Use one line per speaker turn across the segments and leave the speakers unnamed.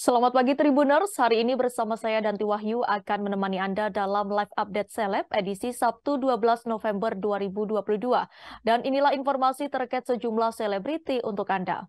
Selamat pagi Tribuners, hari ini bersama saya Danti Wahyu akan menemani Anda dalam live update seleb edisi Sabtu 12 November 2022. Dan inilah informasi terkait sejumlah selebriti untuk Anda.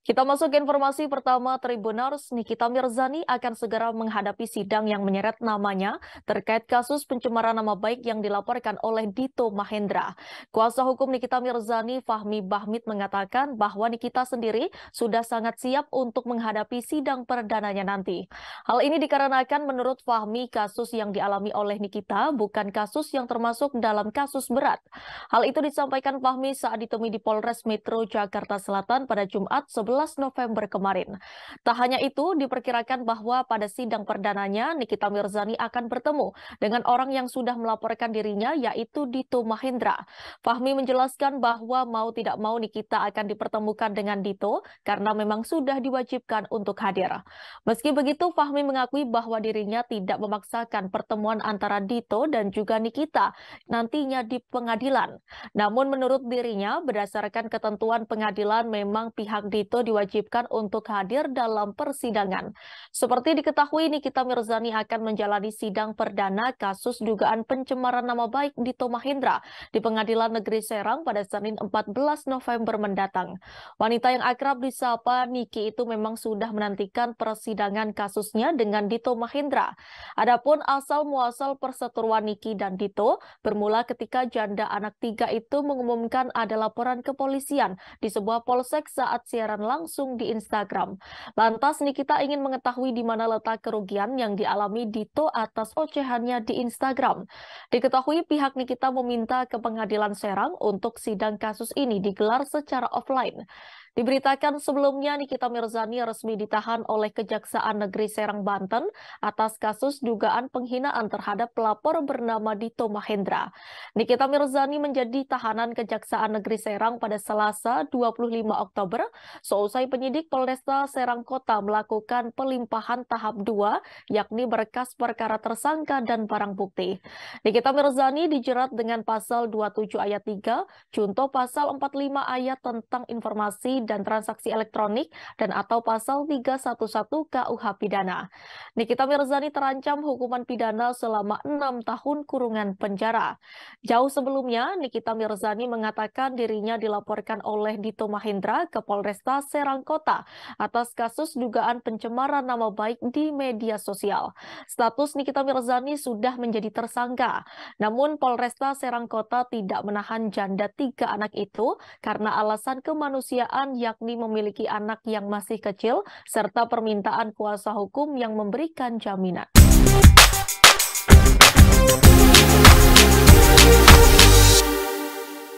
Kita masuk ke informasi pertama, Tribunars Nikita Mirzani akan segera menghadapi sidang yang menyeret namanya terkait kasus pencemaran nama baik yang dilaporkan oleh Dito Mahendra. Kuasa hukum Nikita Mirzani, Fahmi Bahmit, mengatakan bahwa Nikita sendiri sudah sangat siap untuk menghadapi sidang perdananya nanti. Hal ini dikarenakan menurut Fahmi, kasus yang dialami oleh Nikita bukan kasus yang termasuk dalam kasus berat. Hal itu disampaikan Fahmi saat ditemui di Polres Metro Jakarta Selatan pada Jumat 14 November kemarin. Tak hanya itu, diperkirakan bahwa pada sidang perdananya Nikita Mirzani akan bertemu dengan orang yang sudah melaporkan dirinya yaitu Dito Mahendra. Fahmi menjelaskan bahwa mau tidak mau Nikita akan dipertemukan dengan Dito karena memang sudah diwajibkan untuk hadir. Meski begitu, Fahmi mengakui bahwa dirinya tidak memaksakan pertemuan antara Dito dan juga Nikita nantinya di pengadilan. Namun menurut dirinya, berdasarkan ketentuan pengadilan memang pihak Dito diwajibkan untuk hadir dalam persidangan. Seperti diketahui, Nikita Mirzani akan menjalani sidang perdana kasus dugaan pencemaran nama baik Dito Mahendra di Pengadilan Negeri Serang pada Senin 14 November mendatang. Wanita yang akrab disapa Niki itu memang sudah menantikan persidangan kasusnya dengan Dito Mahendra. Adapun asal muasal perseteruan Niki dan Dito bermula ketika janda anak tiga itu mengumumkan ada laporan kepolisian di sebuah polsek saat siaran langsung di Instagram. Lantas Nikita ingin mengetahui di mana letak kerugian yang dialami Dito atas ocehannya di Instagram. Diketahui pihak Nikita meminta ke pengadilan Serang untuk sidang kasus ini digelar secara offline. Diberitakan sebelumnya Nikita Mirzani resmi ditahan oleh Kejaksaan Negeri Serang Banten atas kasus dugaan penghinaan terhadap pelapor bernama Dito Mahendra. Nikita Mirzani menjadi tahanan Kejaksaan Negeri Serang pada Selasa 25 Oktober seusai penyidik Polresta Serang Kota melakukan pelimpahan tahap 2 yakni berkas perkara tersangka dan barang bukti. Nikita Mirzani dijerat dengan pasal 27 ayat 3, junto pasal 45 ayat tentang informasi dan Transaksi Elektronik dan atau pasal 311 KUH pidana. Nikita Mirzani terancam hukuman pidana selama enam tahun kurungan penjara. Jauh sebelumnya, Nikita Mirzani mengatakan dirinya dilaporkan oleh Dito Mahendra ke Polresta Serang Kota atas kasus dugaan pencemaran nama baik di media sosial. Status Nikita Mirzani sudah menjadi tersangka. Namun Polresta Serang Kota tidak menahan janda tiga anak itu karena alasan kemanusiaan yakni memiliki anak yang masih kecil serta permintaan kuasa hukum yang memberikan jaminan.